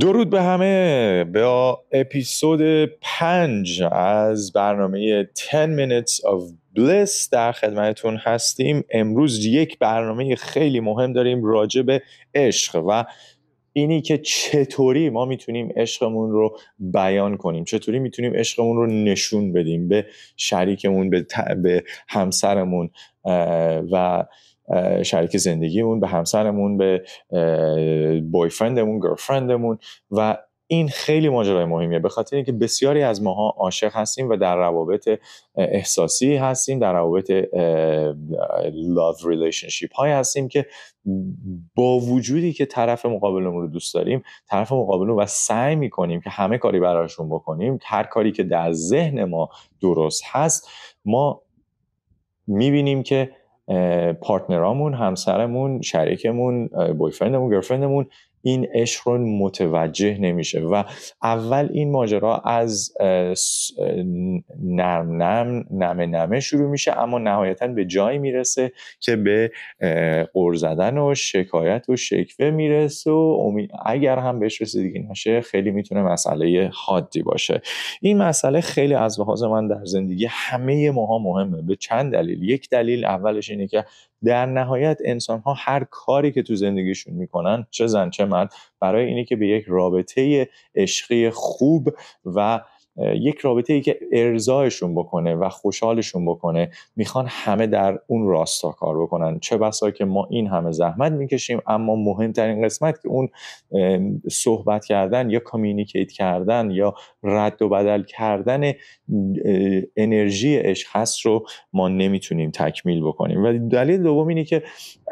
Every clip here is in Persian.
درود به همه با اپیزود پنج از برنامه 10 Minutes of Bliss در خدمتتون هستیم امروز یک برنامه خیلی مهم داریم راجع به عشق و اینی که چطوری ما میتونیم عشقمون رو بیان کنیم چطوری میتونیم عشقمون رو نشون بدیم به شریکمون به, ت... به همسرمون و شریک زندگیمون به همسرمون به بویفرندمون گرفرندمون و این خیلی ماجرای مهمیه به خاطر اینکه بسیاری از ماها عاشق هستیم و در روابط احساسی هستیم در روابط love ریلیشنشیپ های هستیم که با وجودی که طرف مقابلمون رو دوست داریم طرف مقابلمون و سعی میکنیم که همه کاری براشون بکنیم هر کاری که در ذهن ما درست هست ما میبینیم که پارتنرامون همسرمون شریکمون بویفرندمون گرفرندمون این عشق رو متوجه نمیشه و اول این ماجرا از نرم نرم نمه نمه شروع میشه اما نهایتا به جایی میرسه که به قر زدن و شکایت و شکوه میرسه و اگر هم بهش رسیدگی نشه خیلی میتونه مسئله حادی باشه این مسئله خیلی از لحاظ من در زندگی همه ماها مهمه به چند دلیل یک دلیل اولش اینه که در نهایت انسان ها هر کاری که تو زندگیشون میکنن چه زن چه مرد برای اینه که به یک رابطه عشقی خوب و یک رابطه ای که ارزایشون بکنه و خوشحالشون بکنه میخوان همه در اون راستا کار بکنن چه بسا که ما این همه زحمت میکشیم اما مهمترین قسمت که اون صحبت کردن یا کمیونیکیت کردن یا رد و بدل کردن انرژی عشق هست رو ما نمیتونیم تکمیل بکنیم و دلیل دوم اینه که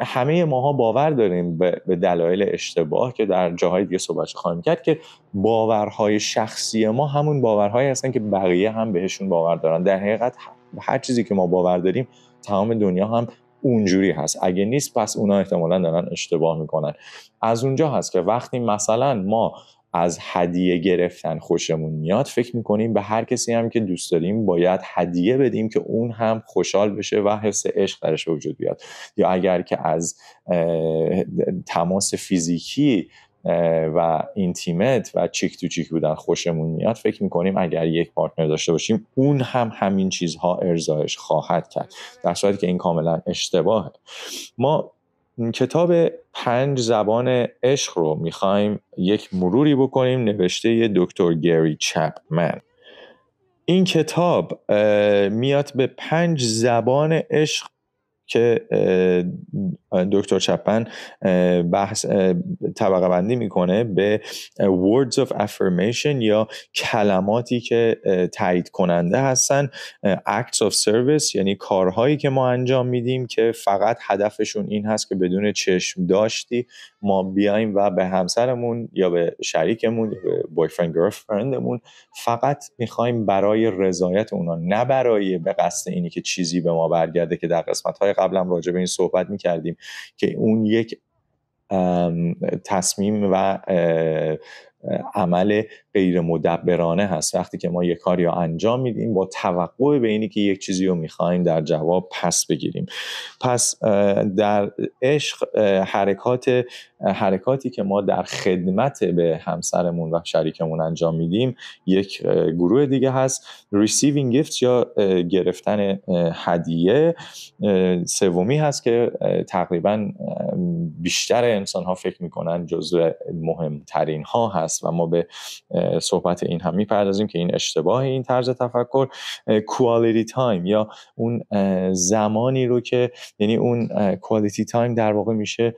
همه ماها باور داریم به دلایل اشتباه که در جاهای دیگه صحبت خواهیم کرد که باورهای شخصی ما همون باور باورهایی هستن که بقیه هم بهشون باور دارن در حقیقت هر چیزی که ما باور داریم تمام دنیا هم اونجوری هست اگه نیست پس اونا احتمالا دارن اشتباه میکنن از اونجا هست که وقتی مثلا ما از هدیه گرفتن خوشمون میاد فکر میکنیم به هر کسی هم که دوست داریم باید هدیه بدیم که اون هم خوشحال بشه و حس عشق درش وجود بیاد یا اگر که از تماس فیزیکی و اینتیمت و چیک تو چیک بودن خوشمون میاد فکر میکنیم اگر یک پارتنر داشته باشیم اون هم همین چیزها ارزایش خواهد کرد در صورتی که این کاملا اشتباهه ما کتاب پنج زبان عشق رو میخوایم یک مروری بکنیم نوشته دکتر گری چپمن این کتاب میاد به پنج زبان عشق که دکتر چپن بحث طبقه بندی میکنه به words of affirmation یا کلماتی که تایید کننده هستن acts of service یعنی کارهایی که ما انجام میدیم که فقط هدفشون این هست که بدون چشم داشتی ما بیایم و به همسرمون یا به شریکمون یا به boyfriend girlfriendمون فقط میخوایم برای رضایت اونا نه برای به قصد اینی که چیزی به ما برگرده که در قسمت های قبلا راجع به این صحبت میکردیم که اون یک تصمیم و عمل غیر مدبرانه هست وقتی که ما یه کاری رو انجام میدیم با توقع به اینی که یک چیزی رو میخوایم در جواب پس بگیریم پس در عشق حرکات حرکاتی که ما در خدمت به همسرمون و شریکمون انجام میدیم یک گروه دیگه هست receiving gifts یا گرفتن هدیه سومی هست که تقریبا بیشتر انسان ها فکر میکنن جزو مهمترین ها هست و ما به صحبت این هم میپردازیم که این اشتباه این طرز تفکر کوالیتی تایم یا اون زمانی رو که یعنی اون کوالیتی تایم در واقع میشه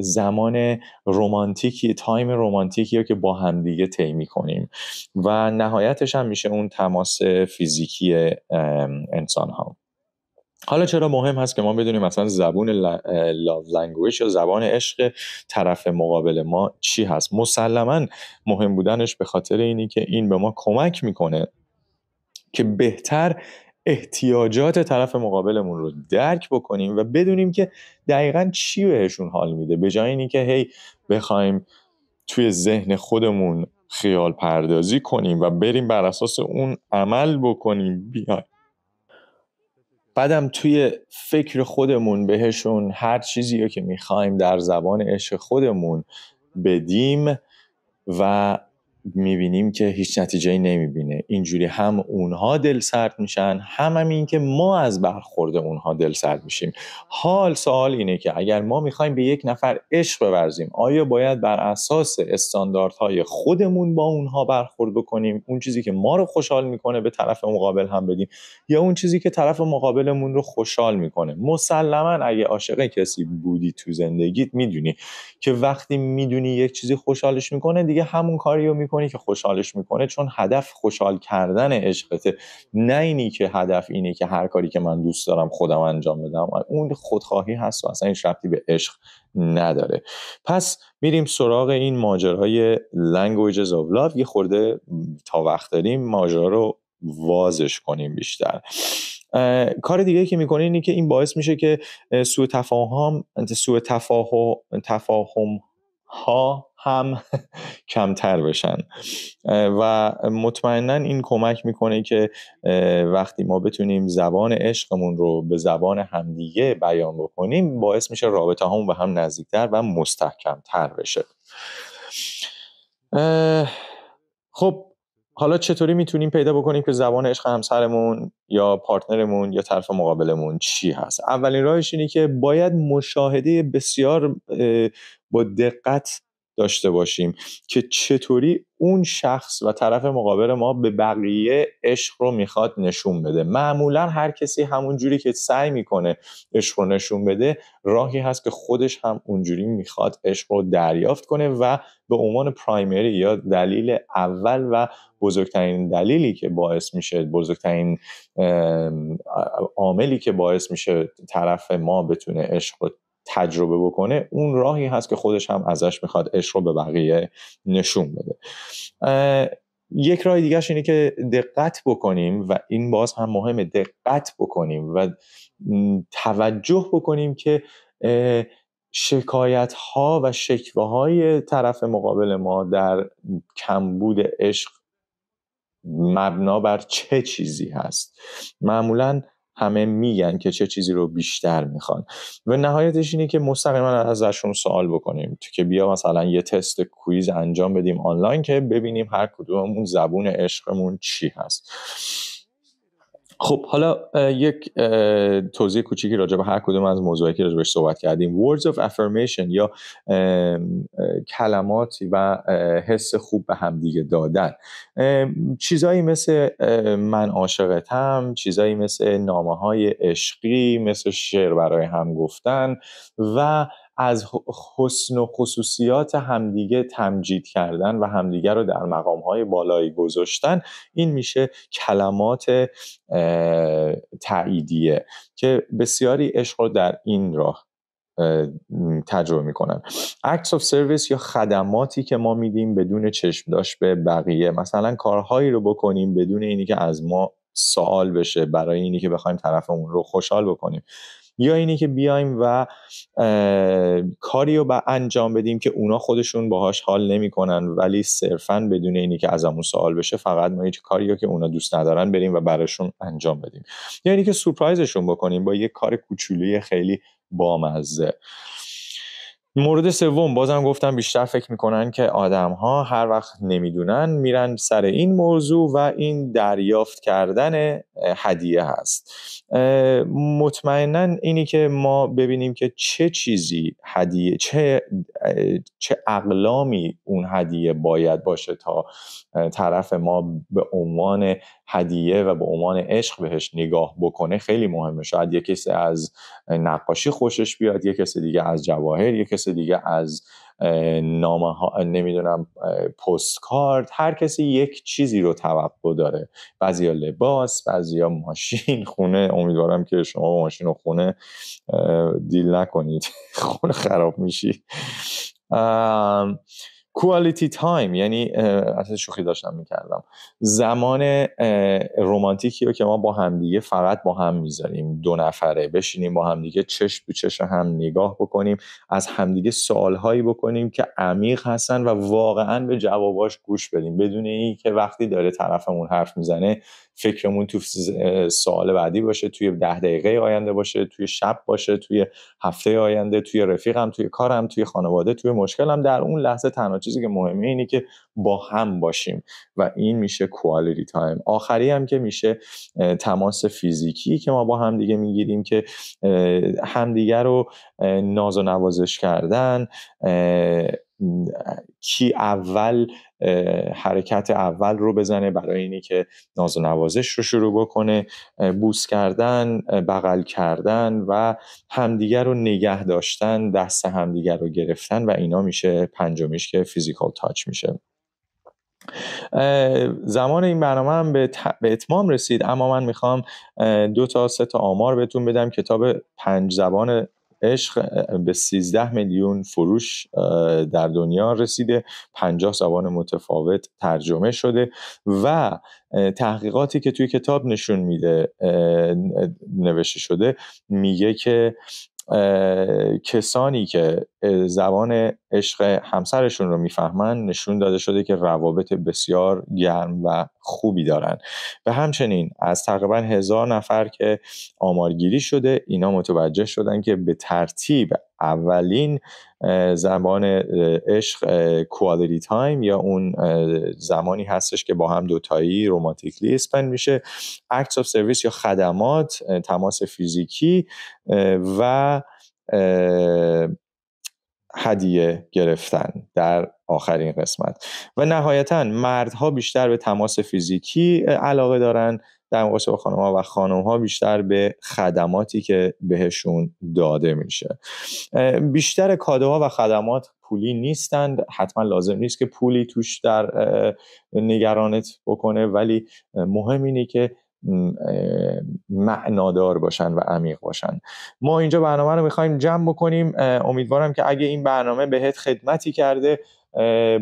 زمان رومانتیکی تایم رومانتیکی رو که با همدیگه طی کنیم و نهایتش هم میشه اون تماس فیزیکی انسان ها حالا چرا مهم هست که ما بدونیم مثلا زبون لاو لنگویج یا زبان عشق طرف مقابل ما چی هست مسلما مهم بودنش به خاطر اینی که این به ما کمک میکنه که بهتر احتیاجات طرف مقابلمون رو درک بکنیم و بدونیم که دقیقا چی بهشون حال میده به جای اینی که هی بخوایم توی ذهن خودمون خیال پردازی کنیم و بریم بر اساس اون عمل بکنیم بیایم بعدم توی فکر خودمون بهشون هر چیزی رو که میخوایم در زبان عشق خودمون بدیم و میبینیم که هیچ نتیجه نمیبینه اینجوری هم اونها دل سرد میشن هم, هم این که ما از برخورد اونها دل سرد میشیم حال سوال اینه که اگر ما میخوایم به یک نفر عشق بورزیم آیا باید بر اساس استانداردهای خودمون با اونها برخورد بکنیم اون چیزی که ما رو خوشحال میکنه به طرف مقابل هم بدیم یا اون چیزی که طرف مقابلمون رو خوشحال میکنه مسلما اگه عاشق کسی بودی تو زندگیت میدونی که وقتی میدونی یک چیزی خوشحالش میکنه دیگه همون کاریو می میکنی که خوشحالش میکنه چون هدف خوشحال کردن عشقته نه اینی که هدف اینه که هر کاری که من دوست دارم خودم انجام بدم اون خودخواهی هست و اصلا این ربطی به عشق نداره پس میریم سراغ این ماجرای languages of love یه خورده تا وقت داریم ماجرا رو وازش کنیم بیشتر کار دیگه که میکنه اینه که این باعث میشه که سوء تفاهم سوء تفاهم ها هم کمتر بشن و مطمئنا این کمک میکنه که وقتی ما بتونیم زبان عشقمون رو به زبان همدیگه بیان بکنیم باعث میشه رابطه همون به هم نزدیکتر و مستحکمتر بشه خب حالا چطوری میتونیم پیدا بکنیم که زبان عشق همسرمون یا پارتنرمون یا طرف مقابلمون چی هست اولین راهش اینه که باید مشاهده بسیار با دقت داشته باشیم که چطوری اون شخص و طرف مقابل ما به بقیه عشق رو میخواد نشون بده معمولا هر کسی همون جوری که سعی میکنه عشق رو نشون بده راهی هست که خودش هم اونجوری میخواد عشق رو دریافت کنه و به عنوان پرایمری یا دلیل اول و بزرگترین دلیلی که باعث میشه بزرگترین عاملی که باعث میشه طرف ما بتونه عشق رو تجربه بکنه اون راهی هست که خودش هم ازش میخواد عشق رو به بقیه نشون بده یک راه دیگه اینه که دقت بکنیم و این باز هم مهمه دقت بکنیم و توجه بکنیم که شکایت ها و شکوه های طرف مقابل ما در کمبود عشق مبنا بر چه چیزی هست معمولا همه میگن که چه چیزی رو بیشتر میخوان و نهایتش اینه که مستقیما ازشون سوال بکنیم که بیا مثلا یه تست کویز انجام بدیم آنلاین که ببینیم هر کدوممون زبون عشقمون چی هست خب حالا یک توضیح کوچیکی راجع به هر کدوم از موضوعی که راجبش صحبت کردیم words of affirmation یا کلمات و حس خوب به همدیگه دادن چیزایی مثل من عاشقتم چیزایی مثل نامه های عشقی مثل شعر برای هم گفتن و از حسن و خصوصیات همدیگه تمجید کردن و همدیگه رو در مقام های بالایی گذاشتن این میشه کلمات تعییدیه که بسیاری عشق رو در این راه تجربه میکنن acts of service یا خدماتی که ما میدیم بدون چشم داشت به بقیه مثلا کارهایی رو بکنیم بدون اینی که از ما سوال بشه برای اینی که بخوایم طرفمون رو خوشحال بکنیم یا اینی که بیایم و کاری رو به انجام بدیم که اونا خودشون باهاش حال نمیکنن ولی صرفا بدون اینی که ازمون سوال بشه فقط ما هیچ کاری که اونا دوست ندارن بریم و براشون انجام بدیم یا اینی که سورپرایزشون بکنیم با یه کار کوچولوی خیلی بامزه مورد سوم بازم گفتم بیشتر فکر میکنن که آدم ها هر وقت نمیدونن میرن سر این موضوع و این دریافت کردن هدیه هست مطمئنا اینی که ما ببینیم که چه چیزی هدیه چه چه اقلامی اون هدیه باید باشه تا طرف ما به عنوان هدیه و به عنوان عشق بهش نگاه بکنه خیلی مهمه شاید یه کسی از نقاشی خوشش بیاد یه کسی دیگه از جواهر یه کسی دیگه از نامه ها نمیدونم کارت هر کسی یک چیزی رو توقع داره بعضیا لباس بعضیا ماشین خونه امیدوارم که شما ماشین و خونه دیل نکنید خونه خراب میشی کوالیتی تایم یعنی اصلا شوخی داشتم میکردم زمان رومانتیکی رو که ما با همدیگه فقط با هم میذاریم دو نفره بشینیم با همدیگه چش به چش هم نگاه بکنیم از همدیگه سوالهایی بکنیم که عمیق هستن و واقعا به جواباش گوش بدیم بدون این که وقتی داره طرفمون حرف میزنه فکرمون تو سوال بعدی باشه توی ده دقیقه آینده باشه توی شب باشه توی هفته آینده توی رفیقم توی کارم توی خانواده توی مشکلم در اون لحظه تنها چیزی که مهمه اینه که با هم باشیم و این میشه کوالیتی تایم آخری هم که میشه تماس فیزیکی که ما با هم دیگه میگیریم که همدیگه رو ناز و نوازش کردن کی اول حرکت اول رو بزنه برای اینی که ناز و نوازش رو شروع بکنه بوس کردن بغل کردن و همدیگر رو نگه داشتن دست همدیگر رو گرفتن و اینا میشه پنجمیش که فیزیکال تاچ میشه زمان این برنامه هم به, به اتمام رسید اما من میخوام دو تا سه تا آمار بهتون بدم کتاب پنج زبان عشق به 13 میلیون فروش در دنیا رسیده 50 زبان متفاوت ترجمه شده و تحقیقاتی که توی کتاب نشون میده نوشته شده میگه که کسانی که زبان عشق همسرشون رو میفهمن نشون داده شده که روابط بسیار گرم و خوبی دارن و همچنین از تقریبا هزار نفر که آمارگیری شده اینا متوجه شدن که به ترتیب اولین زمان عشق کوالیتی تایم یا اون زمانی هستش که با هم دوتایی رومانتیکلی اسپند میشه اکتس آف سرویس یا خدمات تماس فیزیکی و هدیه گرفتن در آخرین قسمت و نهایتا مردها بیشتر به تماس فیزیکی علاقه دارن در مقایسه با خانم ها و خانم ها بیشتر به خدماتی که بهشون داده میشه بیشتر کادوها و خدمات پولی نیستند حتما لازم نیست که پولی توش در نگرانت بکنه ولی مهم اینه که معنادار باشن و عمیق باشن ما اینجا برنامه رو میخوایم جمع بکنیم امیدوارم که اگه این برنامه بهت خدمتی کرده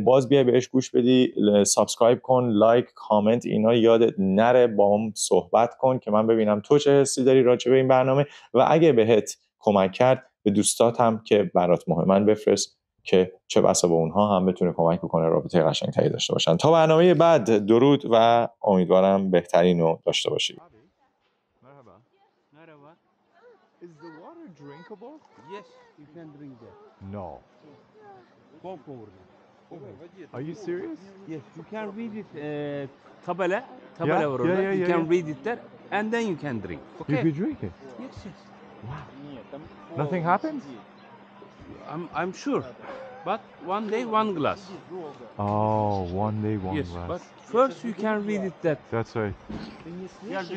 باز بیا بهش گوش بدی سابسکرایب کن لایک کامنت اینا یادت نره با هم صحبت کن که من ببینم تو چه حسی داری راجع به این برنامه و اگه بهت کمک کرد به دوستات هم که برات مهمن بفرست که چه بسا به اونها هم بتونه کمک بکنه رابطه قشنگتری داشته باشن تا برنامه بعد درود و امیدوارم بهترین رو داشته باشید Are you serious? Yes, you can read it. Uh, tabela, tabela yeah, Yeah, yeah, you can yeah. read it there, and then you can drink. Okay. You can drink it. Yes, yes. Wow. Nothing happens. I'm I'm sure, but one day one glass. Oh, one day one yes, glass. Yes, but first you can read it that. That's right.